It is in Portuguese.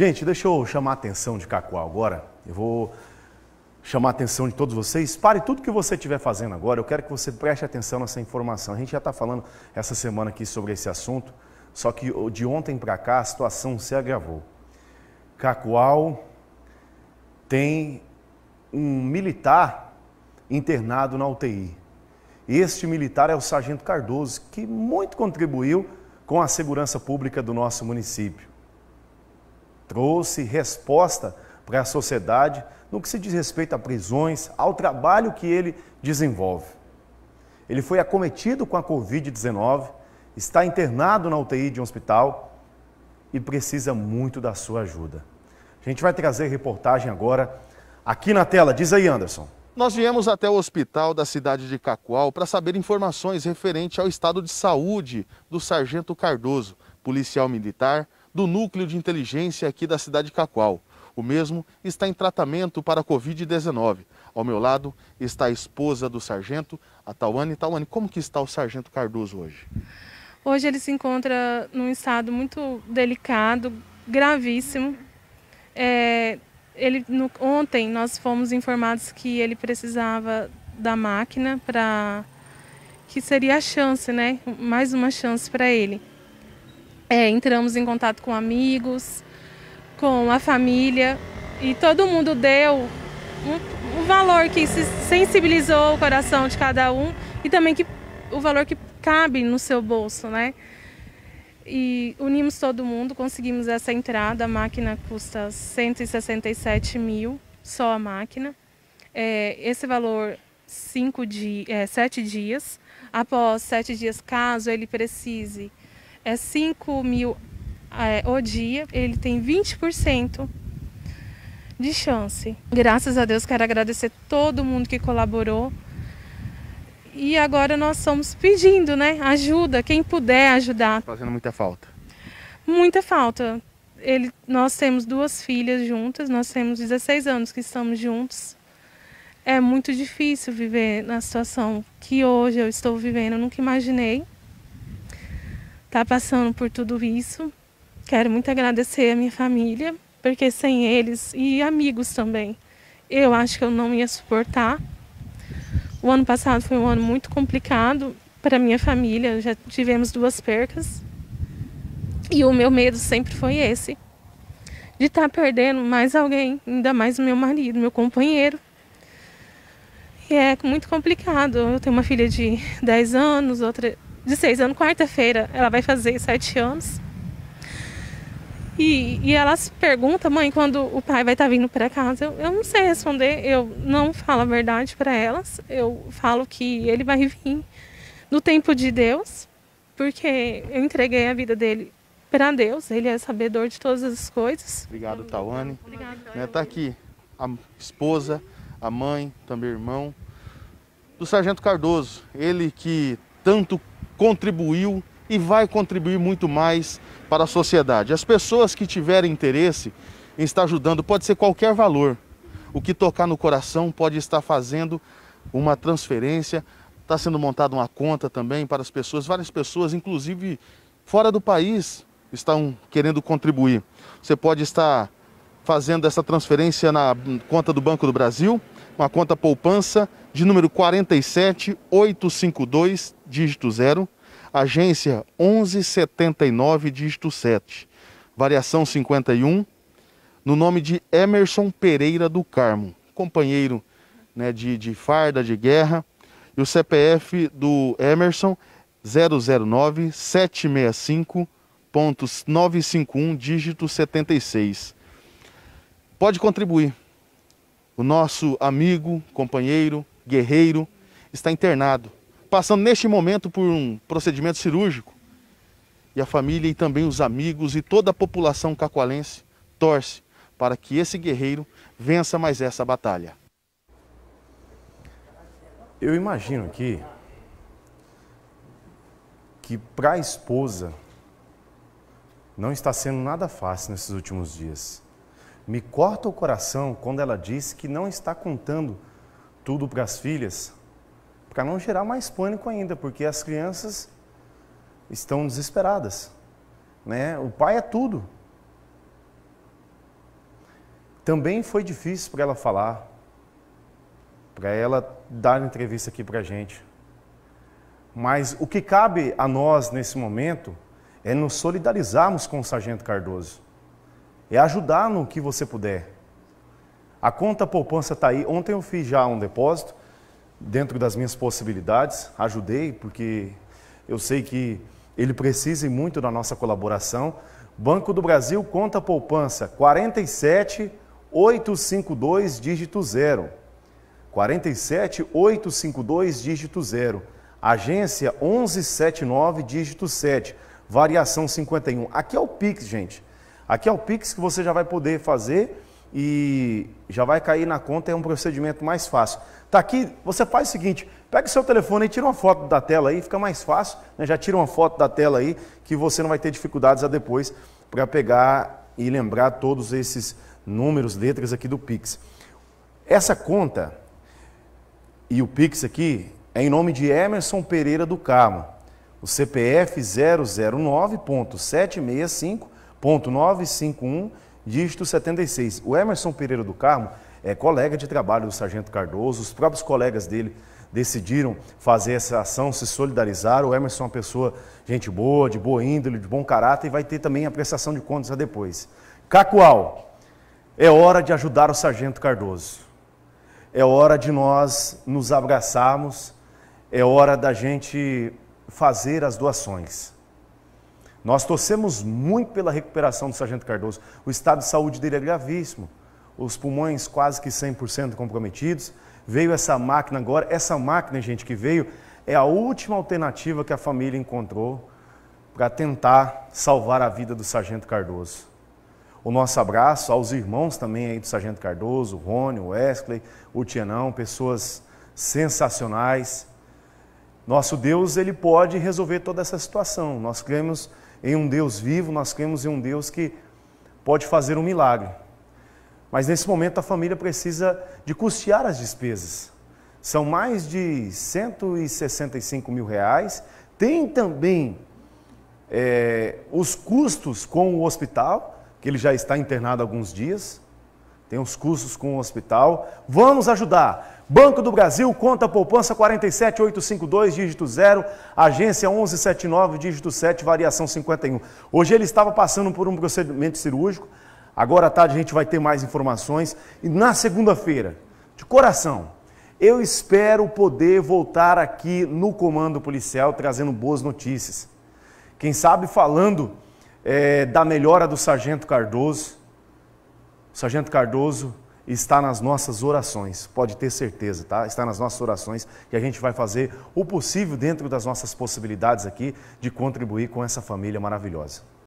Gente, deixa eu chamar a atenção de Cacoal agora. Eu vou chamar a atenção de todos vocês. Pare tudo que você estiver fazendo agora. Eu quero que você preste atenção nessa informação. A gente já está falando essa semana aqui sobre esse assunto, só que de ontem para cá a situação se agravou. Cacoal tem um militar internado na UTI. Este militar é o Sargento Cardoso, que muito contribuiu com a segurança pública do nosso município trouxe resposta para a sociedade no que se diz respeito a prisões, ao trabalho que ele desenvolve. Ele foi acometido com a Covid-19, está internado na UTI de um hospital e precisa muito da sua ajuda. A gente vai trazer reportagem agora aqui na tela. Diz aí, Anderson. Nós viemos até o hospital da cidade de Cacoal para saber informações referente ao estado de saúde do sargento Cardoso, policial militar do Núcleo de Inteligência aqui da cidade de Cacoal. O mesmo está em tratamento para a Covid-19. Ao meu lado está a esposa do sargento, a Tawane. Tawane, como que está o sargento Cardoso hoje? Hoje ele se encontra num estado muito delicado, gravíssimo. É, ele, no, ontem nós fomos informados que ele precisava da máquina para que seria a chance, né? Mais uma chance para ele é, entramos em contato com amigos, com a família e todo mundo deu um, um valor que se sensibilizou o coração de cada um e também que o valor que cabe no seu bolso, né? E unimos todo mundo, conseguimos essa entrada. A máquina custa 167 mil, só a máquina. É, esse valor, cinco di é, sete dias. Após sete dias, caso ele precise é 5 mil ah, é, o dia, ele tem 20% de chance. Graças a Deus, quero agradecer todo mundo que colaborou. E agora nós estamos pedindo, né? Ajuda, quem puder ajudar. Tá fazendo muita falta. Muita falta. Ele, nós temos duas filhas juntas, nós temos 16 anos que estamos juntos. É muito difícil viver na situação que hoje eu estou vivendo, eu nunca imaginei tá passando por tudo isso. Quero muito agradecer a minha família, porque sem eles e amigos também, eu acho que eu não ia suportar. O ano passado foi um ano muito complicado para minha família, já tivemos duas percas. E o meu medo sempre foi esse, de estar tá perdendo mais alguém, ainda mais o meu marido, meu companheiro. E é muito complicado. Eu tenho uma filha de 10 anos, outra de seis anos, quarta-feira ela vai fazer sete anos. E, e ela se pergunta, mãe, quando o pai vai estar tá vindo para casa? Eu, eu não sei responder, eu não falo a verdade para elas. Eu falo que ele vai vir no tempo de Deus, porque eu entreguei a vida dele para Deus, ele é sabedor de todas as coisas. Obrigado, Tawane. Obrigado. Né, tá aqui a esposa, a mãe, também irmão do Sargento Cardoso, ele que tanto contribuiu e vai contribuir muito mais para a sociedade. As pessoas que tiverem interesse em estar ajudando, pode ser qualquer valor. O que tocar no coração pode estar fazendo uma transferência, está sendo montada uma conta também para as pessoas, várias pessoas, inclusive fora do país, estão querendo contribuir. Você pode estar fazendo essa transferência na conta do Banco do Brasil, uma conta poupança de número 47852, dígito 0, agência 1179, dígito 7, variação 51, no nome de Emerson Pereira do Carmo, companheiro né, de, de farda de guerra, e o CPF do Emerson 009 765 dígito 76. Pode contribuir. O nosso amigo, companheiro, Guerreiro, está internado, passando neste momento por um procedimento cirúrgico. E a família e também os amigos e toda a população cacoalense torce para que esse guerreiro vença mais essa batalha. Eu imagino que que para a esposa não está sendo nada fácil nesses últimos dias. Me corta o coração quando ela diz que não está contando tudo para as filhas, para não gerar mais pânico ainda, porque as crianças estão desesperadas. Né? O pai é tudo. Também foi difícil para ela falar, para ela dar entrevista aqui para a gente. Mas o que cabe a nós nesse momento é nos solidarizarmos com o Sargento Cardoso, é ajudar no que você puder. A conta poupança está aí. Ontem eu fiz já um depósito, dentro das minhas possibilidades, ajudei, porque eu sei que ele precisa muito da nossa colaboração. Banco do Brasil, conta poupança 47852, dígito zero. 47852, dígito zero. Agência 1179, dígito 7. Variação 51. Aqui é o Pix, gente. Aqui é o Pix que você já vai poder fazer e já vai cair na conta, é um procedimento mais fácil. Tá aqui, você faz o seguinte, pega o seu telefone e tira uma foto da tela aí, fica mais fácil, né? já tira uma foto da tela aí, que você não vai ter dificuldades a depois para pegar e lembrar todos esses números, letras aqui do Pix. Essa conta e o Pix aqui é em nome de Emerson Pereira do Carmo, o CPF 009.765.951 dígito 76. O Emerson Pereira do Carmo é colega de trabalho do Sargento Cardoso, os próprios colegas dele decidiram fazer essa ação, se solidarizar. O Emerson é uma pessoa, gente boa, de boa índole, de bom caráter e vai ter também a prestação de contas a depois. Cacual, é hora de ajudar o Sargento Cardoso. É hora de nós nos abraçarmos, é hora da gente fazer as doações. Nós torcemos muito pela recuperação do Sargento Cardoso. O estado de saúde dele é gravíssimo. Os pulmões quase que 100% comprometidos. Veio essa máquina agora. Essa máquina, gente, que veio é a última alternativa que a família encontrou para tentar salvar a vida do Sargento Cardoso. O nosso abraço aos irmãos também aí do Sargento Cardoso, o Rony, o Wesley, o Tienão, pessoas sensacionais. Nosso Deus, ele pode resolver toda essa situação. Nós cremos em um Deus vivo, nós cremos em um Deus que pode fazer um milagre. Mas nesse momento a família precisa de custear as despesas. São mais de 165 mil reais. Tem também é, os custos com o hospital, que ele já está internado há alguns dias tem uns cursos com o hospital. Vamos ajudar. Banco do Brasil, conta poupança 47852, dígito 0, agência 1179, dígito 7, variação 51. Hoje ele estava passando por um procedimento cirúrgico. Agora à tarde a gente vai ter mais informações. E na segunda-feira, de coração, eu espero poder voltar aqui no Comando Policial trazendo boas notícias. Quem sabe falando é, da melhora do Sargento Cardoso o Sargento Cardoso está nas nossas orações, pode ter certeza, tá? Está nas nossas orações e a gente vai fazer o possível dentro das nossas possibilidades aqui de contribuir com essa família maravilhosa.